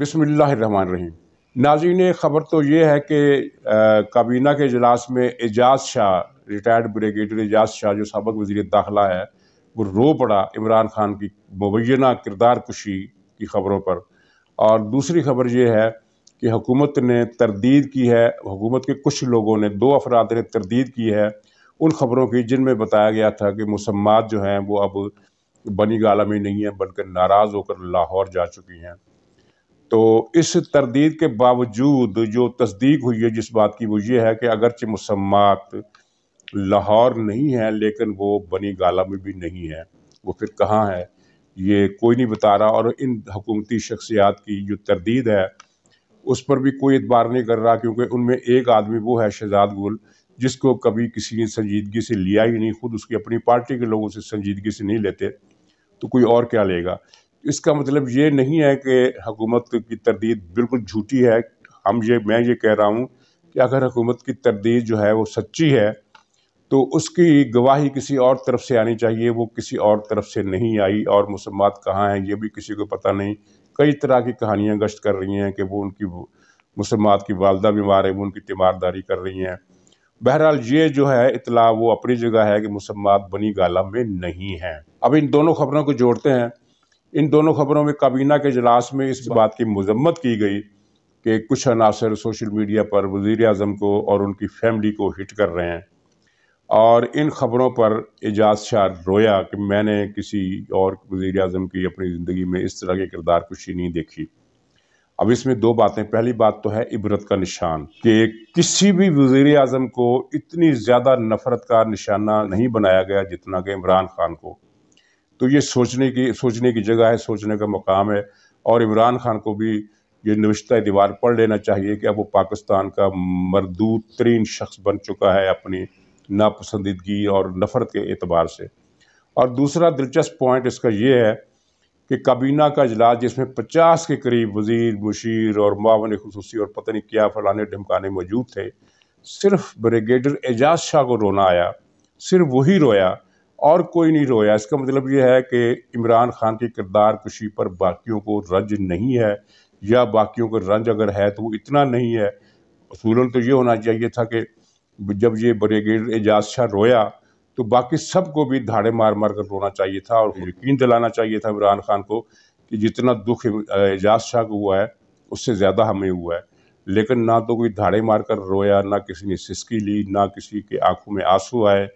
बसमिल्ल नाजीन ख़बर तो ये है कि काबीना के अजलास में एजाज शाह रिटायर्ड ब्रिगेडियर एजाज शाह जो सबक वजीर दाखिला है वो रो पड़ा इमरान खान की मुबैना किरदार कुशी की खबरों पर और दूसरी खबर ये है कि हुकूमत ने तरदीद की है हुकूमत के कुछ लोगों ने दो अफराद ने तरदीद की है उन खबरों की जिनमें बताया गया था कि मुसम्मात जो हैं वो अब बनी गाला में नहीं है बल्कि नाराज़ होकर लाहौर जा चुकी हैं तो इस तरदीद के बावजूद जो तस्दीक हुई है जिस बात की वो ये है कि अगरचे मसम्मात लाहौर नहीं है लेकिन वो बनी गाला में भी नहीं है वो फिर कहाँ है ये कोई नहीं बता रहा और इन हकूमती शख्सियात की जो तरदीद है उस पर भी कोई एतबार नहीं कर रहा क्योंकि उनमें एक आदमी वो है शहजाद गुल जिसको कभी किसी ने संजीदगी से लिया ही नहीं खुद उसकी अपनी पार्टी के लोगों से संजीदगी से नहीं लेते तो कोई और क्या लेगा इसका मतलब ये नहीं है कि हुकूमत की तरदीद बिल्कुल झूठी है हम ये मैं ये कह रहा हूँ कि अगर हुकूमत की तरदीद जो है वो सच्ची है तो उसकी गवाही किसी और तरफ से आनी चाहिए वो किसी और तरफ से नहीं आई और मुसम्मात कहाँ हैं ये भी किसी को पता नहीं कई तरह की कहानियाँ गश्त कर रही हैं कि वो उनकी मुसमत की वालदा बीमार है वो उनकी तीमारदारी कर रही हैं बहरहाल ये जो है इतला वो अपनी जगह है कि मुसम्मात बनी गाला में नहीं है अब इन दोनों खबरों को जोड़ते हैं इन दोनों खबरों में काबीना के इजलास में इस बात की मजम्मत की गई कि कुछ अनासर सोशल मीडिया पर वज़ी अजम को और उनकी फैमिली को हिट कर रहे हैं और इन खबरों पर एजाज शाह रोया कि मैंने किसी और वज़ी अजम की अपनी ज़िंदगी में इस तरह के किरदार खुशी नहीं देखी अब इसमें दो बातें पहली बात तो है इबरत का निशान कि किसी भी वज़ी अजम को इतनी ज़्यादा नफ़रत का निशाना नहीं बनाया गया जितना कि इमरान खान को तो ये सोचने की सोचने की जगह है सोचने का मकाम है और इमरान खान को भी ये नविश्ता दीवार पढ़ लेना चाहिए कि अब वो पाकिस्तान का मरदू तरीन शख्स बन चुका है अपनी नापसंदीदगी और नफ़रत के अतबार से और दूसरा दिलचस्प पॉइंट इसका यह है कि काबीना का अजलास जिसमें पचास के करीब वजीर मुशीर और मावन खसूसी और पता नहीं क्या फलाने ढमकाने मौजूद थे सिर्फ ब्रिगेडर एजाज शाह को रोना आया सिर्फ वही रोया और कोई नहीं रोया इसका मतलब ये है कि इमरान खान के किरदार कशी पर बाकियों को रंज नहीं है या बाकियों को रंज अगर है तो वो इतना नहीं है असूलन तो ये होना चाहिए था कि जब ये ब्रिगेड एजाज शाह रोया तो बाकी सब को भी धाड़े मार मार कर रोना चाहिए था और यकीन दिलाना चाहिए था इमरान खान को कि जितना दुख एजाज शाह को हुआ है उससे ज़्यादा हमें हुआ है लेकिन ना तो कोई धाड़े मार कर रोया ना किसी ने सिसकी ली ना किसी के आंखों में आंसू आए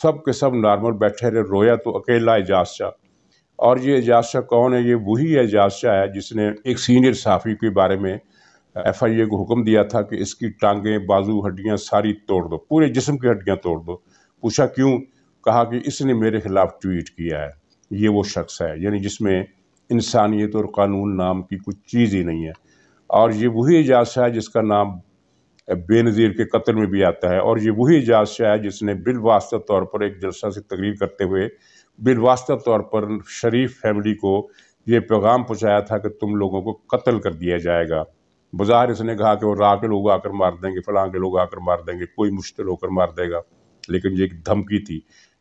सब के सब नॉर्मल बैठे रहे रोया तो अकेला एजाज शाह और ये एजाज शाह कौन है ये वही एजाज शाह है जिसने एक सीनियर साफ़ी के बारे में एफ आई ए को हुक्म दिया था कि इसकी टांगें बाजू हड्डियाँ सारी तोड़ दो पूरे जिसम की हड्डियाँ तोड़ दो पूछा क्यों कहा कि इसने मेरे खिलाफ ट्वीट किया है ये वो शख्स है यानी जिसमें इंसानियत और कानून नाम की कुछ चीज़ ही नहीं है और ये वही एजाज है जिसका नाम बेनज़ीर के कत्ल में भी आता है और ये वही एजाज शाह है जिसने बिलवास्ता तौर पर एक जलसा से तकरीर करते हुए बिलवास्ता तौर पर शरीफ फैमिली को ये पैगाम पहुँचाया था कि तुम लोगों को कत्ल कर दिया जाएगा बाजार इसने कहा कि वो राह के लोग आकर मार देंगे फलां के लोग आकर मार देंगे कोई मुश्किल होकर मार देगा लेकिन ये एक धमकी थी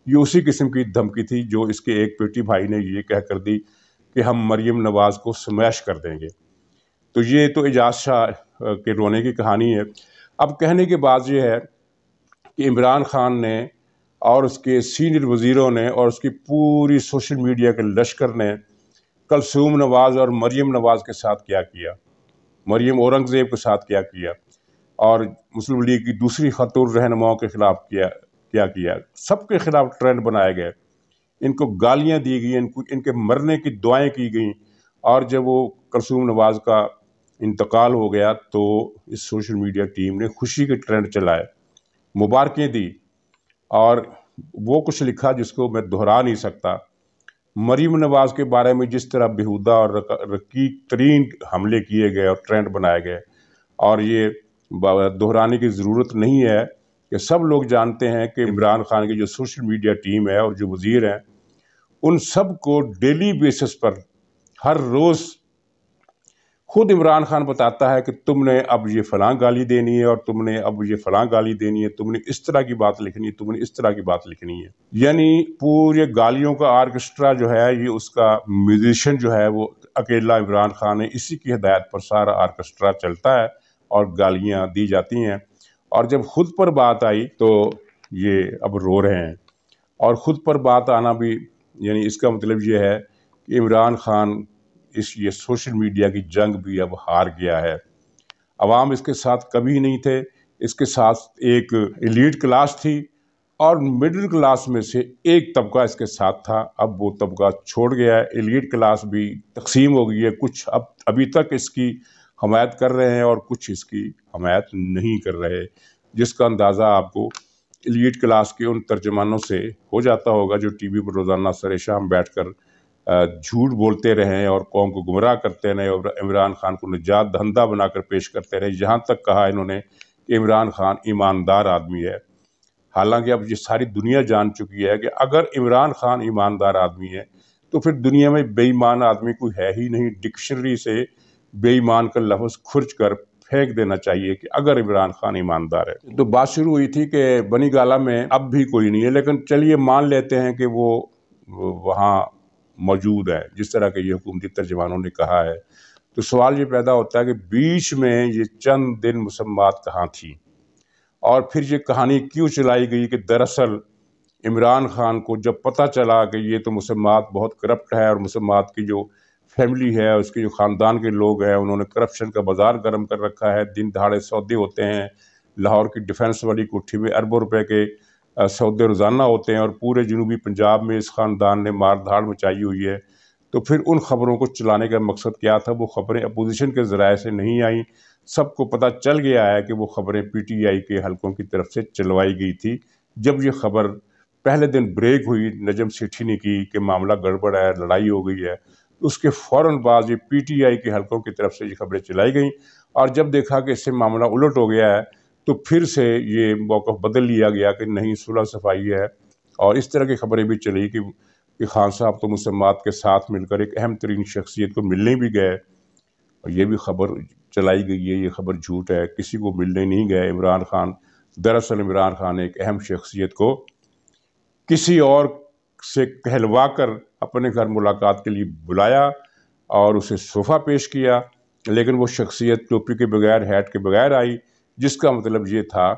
ये उसी किस्म की धमकी थी जो इसके एक पेटी भाई ने ये कह कर दी कि हम मरियम नवाज़ को स्मैश कर देंगे तो ये तो एजाज शाह के रोने की कहानी है अब कहने के बाद यह है कि इमरान खान ने और उसके सीनियर वज़ीरों ने और उसकी पूरी सोशल मीडिया के लश्कर ने कलसूम नवाज़ और मरीम नवाज़ के साथ क्या किया मरीम औरंगज़ेब के साथ क्या किया और मुस्लिम लीग की दूसरी खतूर रहनुमाओं के ख़िलाफ़ किया क्या किया सबके ख़िलाफ़ ट्रेंड बनाए गए इनको गालियाँ दी गई इनको इनके मरने की दुआएँ की गई और जब वो कलसूम नवाज़ का इंतकाल हो गया तो इस सोशल मीडिया टीम ने खुशी के ट्रेंड चलाए मुबारकें दी और वो कुछ लिखा जिसको मैं दोहरा नहीं सकता मरीम नवाज़ के बारे में जिस तरह बेहूदा और रकी तरीन हमले किए गए और ट्रेंड बनाए गए और ये दोहराने की ज़रूरत नहीं है कि सब लोग जानते हैं कि इमरान खान की जो सोशल मीडिया टीम है और जो वज़ीर हैं उन सब को डेली बेसिस पर हर रोज़ खुद इमरान खान बताता है कि तुमने अब ये फलां गाली देनी है और तुमने अब ये फलां गाली देनी है तुमने इस तरह की बात लिखनी है तुमने इस तरह की बात लिखनी है यानी पूरे गालियों का आर्केस्ट्रा जो है ये उसका म्यूजिशियन जो है वो अकेला इमरान खान है इसी की हदायत पर सारा आर्केस्ट्रा चलता है और गालियाँ दी जाती हैं और जब खुद पर बात आई तो ये अब रो रहे हैं और ख़ुद पर बात आना भी यानी इसका मतलब ये है कि इमरान खान इसलिए सोशल मीडिया की जंग भी अब हार गया है आवाम इसके साथ कभी नहीं थे इसके साथ एक एलीट क्लास थी और मिडिल क्लास में से एक तबका इसके साथ था अब वो तबका छोड़ गया है एलीट क्लास भी तकसीम हो गई है कुछ अब अभी तक इसकी हमायत कर रहे हैं और कुछ इसकी हमायत नहीं कर रहे जिसका अंदाज़ा आपको एलीट क्लास के उन तर्जमानों से हो जाता होगा जो टी वी पर रोज़ाना सरेशाम बैठ कर झूठ बोलते रहे और कौम को गुमराह करते रहे और इमरान खान को निजात धंधा बनाकर पेश करते रहे यहाँ तक कहा इन्होंने कि इमरान खान ईमानदार आदमी है हालांकि अब ये सारी दुनिया जान चुकी है कि अगर इमरान खान ईमानदार आदमी है तो फिर दुनिया में बेईमान आदमी कोई है ही नहीं डिक्शनरी से बेईमान का लफ्ज़ खुर्च कर फेंक देना चाहिए कि अगर इमरान खान ईमानदार है तो बात शुरू हुई थी कि बनी गाला में अब भी कोई नहीं है लेकिन चलिए मान लेते हैं कि वो वहाँ मौजूद है जिस तरह के ये हुकूमती तर्जमानों ने कहा है तो सवाल ये पैदा होता है कि बीच में ये चंद दिन मुसम्मात कहाँ थी और फिर ये कहानी क्यों चलाई गई कि दरअसल इमरान खान को जब पता चला कि ये तो मुसम्मात बहुत करप्ट है और मुसम्मात की जो फैमिली है उसके जो ख़ानदान के लोग हैं उन्होंने करप्शन का बाज़ार गर्म कर रखा है दिन दहाड़े सौदे होते हैं लाहौर की डिफेंस वाली कोठी में अरबों रुपए के सौदे रोज़ाना होते हैं और पूरे जनूबी पंजाब में इस ख़ानदान ने मार धाड़ मचाई हुई है तो फिर उन ख़बरों को चलाने का मकसद क्या था वो ख़बरें अपोजिशन के ज़राए से नहीं आईं सबको पता चल गया है कि वो ख़बरें पी टी आई के हलकों की तरफ से चलवाई गई थी जब ये ख़बर पहले दिन ब्रेक हुई नजम सेठी ने की कि मामला गड़बड़ है लड़ाई हो गई है उसके फ़ौर बाद ये पी टी आई के हलकों की तरफ से ये खबरें चलाई गई और जब देखा कि इससे मामला उलट हो गया है तो फिर से ये मौका बदल लिया गया कि नहीं सुलह सफाई है और इस तरह की खबरें भी चली कि, कि खान साहब तो मुसम्मात के साथ मिलकर एक अहम तरीन शख्सियत को मिलने भी गए और ये भी खबर चलाई गई है ये खबर झूठ है किसी को मिलने नहीं गए इमरान खान दरअसल इमरान खान एक अहम शख्सियत को किसी और से कहलवा कर अपने घर मुलाकात के लिए बुलाया और उसे सोफ़ा पेश किया लेकिन वो शख्सियत टोपी के बगैर हैट के बगैर आई जिसका मतलब ये था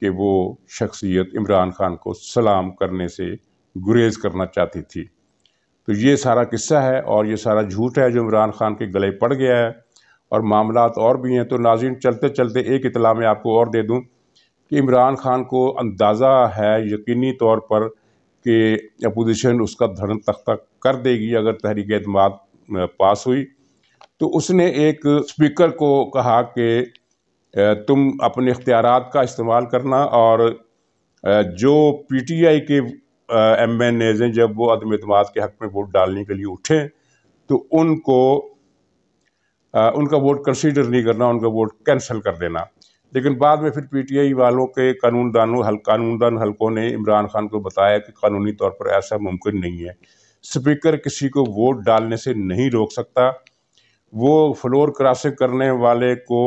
कि वो शख्सियत इमरान खान को सलाम करने से गुरेज करना चाहती थी तो ये सारा किस्सा है और ये सारा झूठ है जो इमरान खान के गले पड़ गया है और मामला और भी हैं तो नाजिन चलते चलते एक इतला में आपको और दे दूँ कि इमरान खान को अंदाज़ा है यकीनी तौर पर कि अपोजिशन उसका धर्म तख्ता कर देगी अगर तहरीक एतम पास हुई तो उसने एक स्पीकर को कहा कि तुम अपने इख्तियार का इस्तेमाल करना और जो पी टी आई के एम एन एज हैं जब वो अदम अतमाद के हक़ में वोट डालने के लिए उठें तो उनको आ, उनका वोट कंसिडर नहीं करना उनका वोट कैंसिल कर देना लेकिन बाद में फिर पी टी आई वालों के कानून दानों हल कानून दान हलकों ने इमरान खान को बताया कि कानूनी तौर पर ऐसा मुमकिन नहीं है स्पीकर किसी को वोट डालने से नहीं रोक सकता वो फ्लोर क्रॉसिंग करने वाले को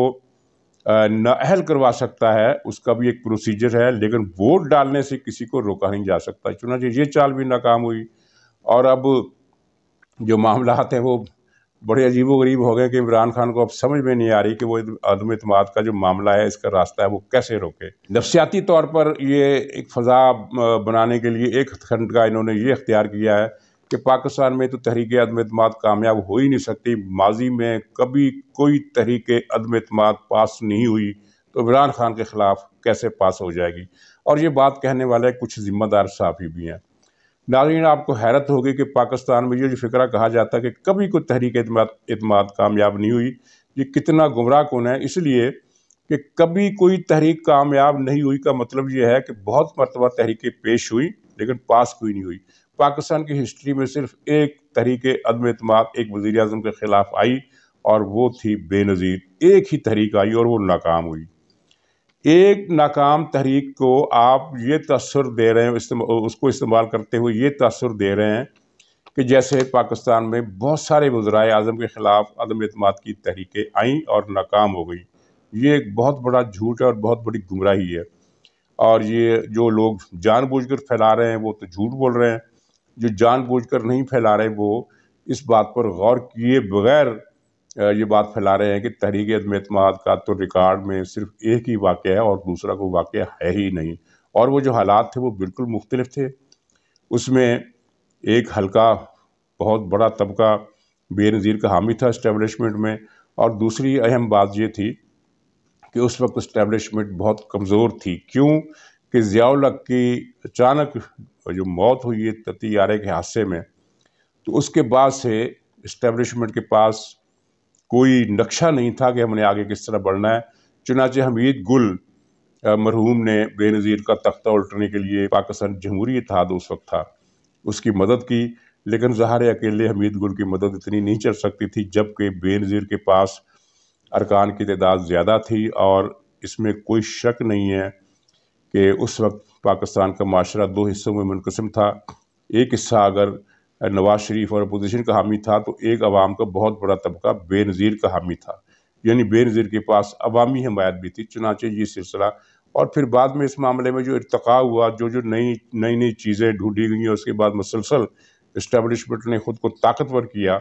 नाअहल करवा सकता है उसका भी एक प्रोसीजर है लेकिन वोट डालने से किसी को रोका नहीं जा सकता चुनाच ये चाल भी नाकाम हुई और अब जो मामला हैं वो बड़े गरीब हो गए कि इमरान खान को अब समझ में नहीं आ रही कि वो अदम अतमाद का जो मामला है इसका रास्ता है वो कैसे रोके नफसियाती तौर पर ये एक फ़ज़ा बनाने के लिए एक खंड का इन्होंने ये अख्तियार किया है कि पाकिस्तान में तो तहरीक अदम अतमाद कामयाब हो ही नहीं सकती माजी में कभी कोई तहरीक अदम अतमाद पास नहीं हुई तो इमरान खान के ख़िलाफ़ कैसे पास हो जाएगी और ये बात कहने वाले कुछ ज़िम्मेदार साफ़ी भी हैं नाजीन आपको हैरत होगी कि पाकिस्तान में ये जो फिक्रा कहा जाता है कि कभी कोई तहरीक अतमाद कामयाब नहीं हुई ये कितना गुमराह कौन है इसलिए कि कभी कोई तहरीक कामयाब नहीं हुई का मतलब ये है कि बहुत मरतबा तहरीकें पेश हुई लेकिन पास कोई नहीं हुई पाकिस्तान की हिस्ट्री में सिर्फ एक तहरीक अदम अतमाद एक वज़ी अजम के ख़िलाफ़ आई और वो थी बेनज़ीर एक ही तहरीक आई और वो नाकाम हुई एक नाकाम तहरीक को आप ये तसर दे रहे हैं उसको इस्तेमाल करते हुए ये तसर दे रहे हैं कि जैसे पाकिस्तान में बहुत सारे वज्राए अजम के ख़िलाफ़ अदम अतमाद की तहरीकें आईं और नाकाम हो गई ये एक बहुत बड़ा झूठ है और बहुत बड़ी गुमराही है और ये जो लोग जानबूझकर फैला रहे हैं वो तो झूठ बोल रहे हैं जो जानबूझकर नहीं फैला रहे वो इस बात पर गौर किए बगैर ये बात फैला रहे हैं कि तहरीक अदम का तो रिकॉर्ड में सिर्फ एक ही वाक़ है और दूसरा कोई वाक़ है ही नहीं और वो जो हालात थे वो बिल्कुल मुख्तलफ थे उसमें एक हल्का बहुत बड़ा तबका बेनज़ीर का हामी था इस्टेबलिशमेंट में और दूसरी अहम बात ये थी कि उस वक्त इस्टेबलिशमेंट बहुत कमज़ोर थी क्यों कि ज़ियाउल की अचानक और जो मौत हुई है तती यारे के हादसे में तो उसके बाद से इस्टेब्लिशमेंट के पास कोई नक्शा नहीं था कि हमने आगे किस तरह बढ़ना है चुनाचे हमीद गुल मरहूम ने बेनज़ीर का तख्ता उल्टने के लिए पाकिस्तान जमहूरी इतिहाद तो उस वक्त था उसकी मदद की लेकिन जहार अकेले हमीद गुल की मदद इतनी नहीं चल सकती थी जबकि बेनज़ीर के पास अरकान की तादाद ज़्यादा थी और इसमें कोई शक नहीं है कि उस वक्त पाकिस्तान का माशरा दो हिस्सों में मुनकसम था एक हिस्सा अगर नवाज शरीफ और अपोजिशन का हामी था तो एक आवाम का बहुत बड़ा तबका बेनज़ीर का हामी था यानी बेनज़ीर के पास अवामी हमायत भी थी चुनाचे ये सिलसिला और फिर बाद में इस मामले में जो इरतका हुआ जो जो नई नई नई चीज़ें ढूंढी गई हैं उसके बाद मुसलसल इस्टबलिशमेंट ने ख़ुद को ताकतवर किया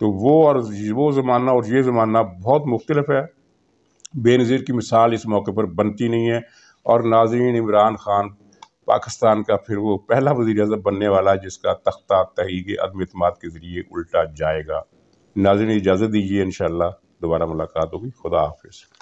तो वो और वो ज़माना और ये ज़माना बहुत मुख्तलफ है बेनज़ीर की मिसाल इस मौके पर बनती नहीं है और नाजीन इमरान खान पाकिस्तान का फिर वो पहला वजी अजम बनने वाला है जिसका तख्ता तहरीक अदम अतमाद के ज़रिए उल्टा जाएगा नाजीन इजाज़त दीजिए इन दोबारा मुलाकात होगी खुदा हाफिज़